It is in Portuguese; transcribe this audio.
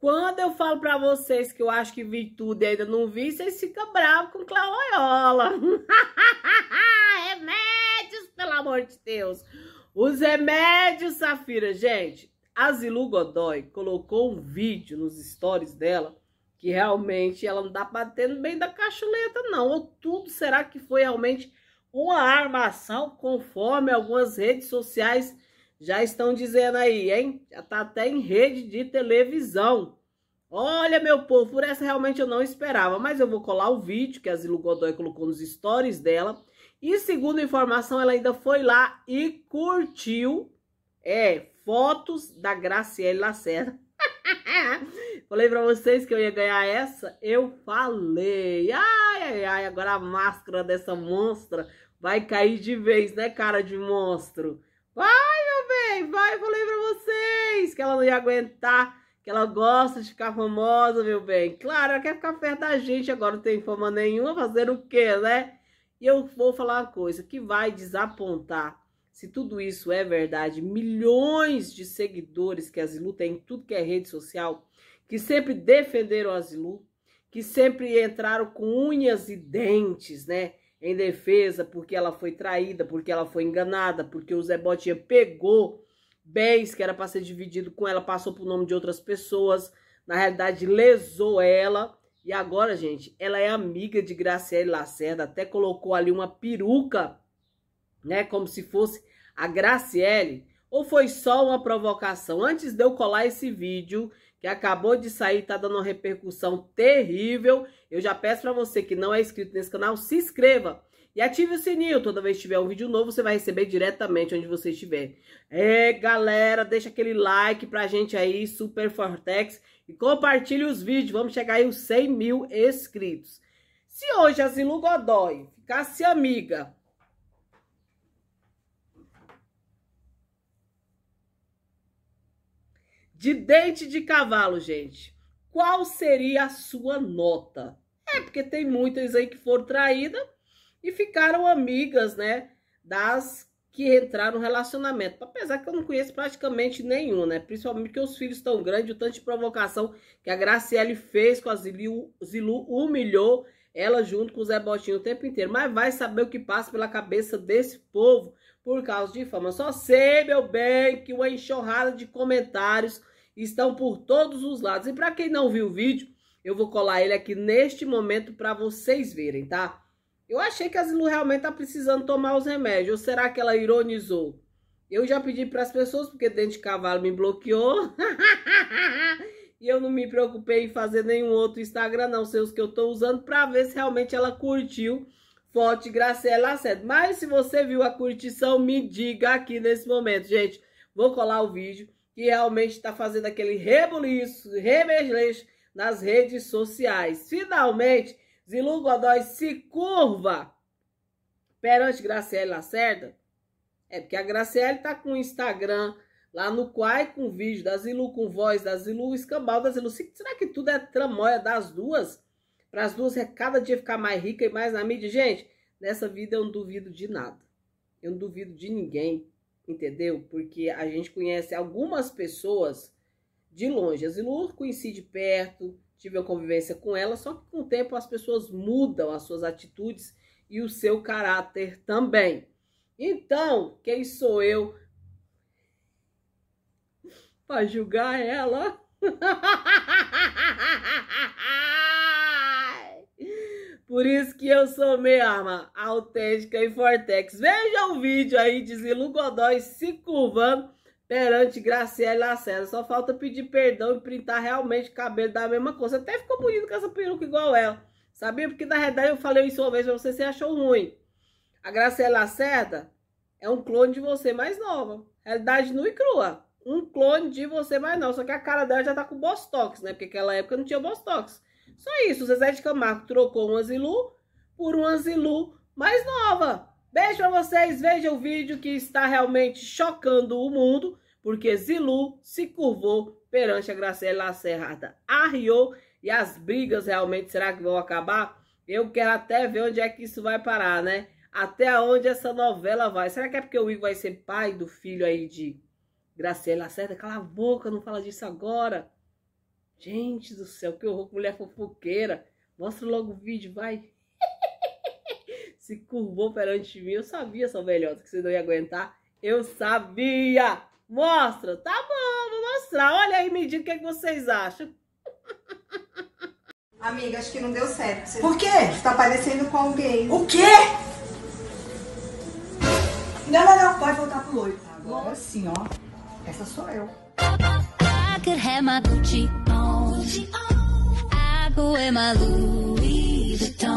Quando eu falo para vocês que eu acho que vi tudo e ainda não vi, vocês ficam bravos com Cléo Loyola. remédios, pelo amor de Deus. Os remédios, Safira. Gente, a Zilu Godoy colocou um vídeo nos stories dela que realmente ela não tá batendo bem da cachuleta, não. Ou tudo será que foi realmente uma armação, conforme algumas redes sociais já estão dizendo aí, hein? Já tá até em rede de televisão. Olha, meu povo, por essa realmente eu não esperava, mas eu vou colar o vídeo que a Zilu Godoy colocou nos stories dela. E segundo informação, ela ainda foi lá e curtiu, é, fotos da Graciele Lacerda. falei pra vocês que eu ia ganhar essa, eu falei. Ai, ai, ai, agora a máscara dessa monstra vai cair de vez, né, cara de monstro? Vai! vai, vai, eu falei pra vocês que ela não ia aguentar, que ela gosta de ficar famosa, meu bem. Claro, ela quer ficar perto da gente, agora não tem fama nenhuma, fazer o quê, né? E eu vou falar uma coisa que vai desapontar, se tudo isso é verdade, milhões de seguidores que a Zilu tem em tudo que é rede social, que sempre defenderam a Zilu, que sempre entraram com unhas e dentes, né? Em defesa, porque ela foi traída, porque ela foi enganada, porque o Zé Botinha pegou bens que era para ser dividido com ela passou para o nome de outras pessoas. Na realidade, lesou ela. E agora, gente, ela é amiga de Graciele Lacerda, até colocou ali uma peruca, né, como se fosse a Graciele. Ou foi só uma provocação? Antes de eu colar esse vídeo, que acabou de sair, tá dando uma repercussão terrível, eu já peço para você que não é inscrito nesse canal, se inscreva e ative o sininho, toda vez que tiver um vídeo novo, você vai receber diretamente onde você estiver. É, galera, deixa aquele like pra gente aí, Super Fortex, e compartilhe os vídeos, vamos chegar aí os 100 mil inscritos. Se hoje a Zilu Godoy ficasse amiga... De dente de cavalo, gente. Qual seria a sua nota? É, porque tem muitas aí que foram traídas e ficaram amigas, né, das que entraram no relacionamento. Apesar que eu não conheço praticamente nenhum, né? Principalmente porque os filhos estão grandes, o tanto de provocação que a Graciele fez com a Zilu, Zilu humilhou ela junto com o Zé Botinho o tempo inteiro. Mas vai saber o que passa pela cabeça desse povo por causa de fama. Só sei, meu bem, que uma enxurrada de comentários estão por todos os lados. E para quem não viu o vídeo, eu vou colar ele aqui neste momento para vocês verem, tá? Eu achei que a Zilu realmente está precisando tomar os remédios. Ou será que ela ironizou? Eu já pedi para as pessoas, porque Dente de Cavalo me bloqueou. e eu não me preocupei em fazer nenhum outro Instagram, não. Sei os que eu estou usando para ver se realmente ela curtiu Forte Graciela certo? Mas se você viu a curtição, me diga aqui nesse momento, gente. Vou colar o vídeo que realmente está fazendo aquele rebuliço, remelejo nas redes sociais. Finalmente Zilu Godói se curva perante Graciele Lacerda? É porque a Graciele tá com o Instagram lá no Quai, com vídeo da Zilu, com voz da Zilu, escambau da Zilu. Será que tudo é tramóia das duas? Para as duas é cada dia ficar mais rica e mais na mídia? Gente, nessa vida eu não duvido de nada. Eu não duvido de ninguém, entendeu? Porque a gente conhece algumas pessoas de longe. A Zilu conheci de perto, tive uma convivência com ela, só que com o tempo as pessoas mudam as suas atitudes e o seu caráter também. Então, quem sou eu para julgar ela? Por isso que eu sou arma autêntica e Fortex. Veja o vídeo aí de Zilu Godói se curvando perante Graciele Lacerda. Só falta pedir perdão e printar realmente o cabelo da mesma coisa. Até ficou bonito com essa peruca igual ela. Sabia? Porque na verdade eu falei isso uma vez pra você, você achou ruim. A Graciele Lacerda é um clone de você mais nova. Realidade nua e crua. Um clone de você mais nova. Só que a cara dela já tá com Bostox, né? Porque naquela época não tinha Bostox. Só isso, o Zezé de Camargo trocou um Azilu por um Azilu mais nova. Beijo pra vocês, vejam o vídeo que está realmente chocando o mundo, porque Zilu se curvou perante a Graciela Serrada. Arriou e as brigas realmente, será que vão acabar? Eu quero até ver onde é que isso vai parar, né? Até onde essa novela vai. Será que é porque o Igor vai ser pai do filho aí de Graciela Serrada? Cala a boca, não fala disso agora. Gente do céu, que horror, mulher fofoqueira. Mostra logo o vídeo, vai se curvou perante mim. Eu sabia, sua velhota, que você não ia aguentar. Eu sabia! Mostra! Tá bom, vou mostrar. Olha aí, me diga o que, é que vocês acham. Amiga, acho que não deu certo. Você... Por quê? Você tá parecendo com alguém. O quê? Não, não, não. Pode voltar pro loiro. Agora sim, ó. Essa sou eu. Música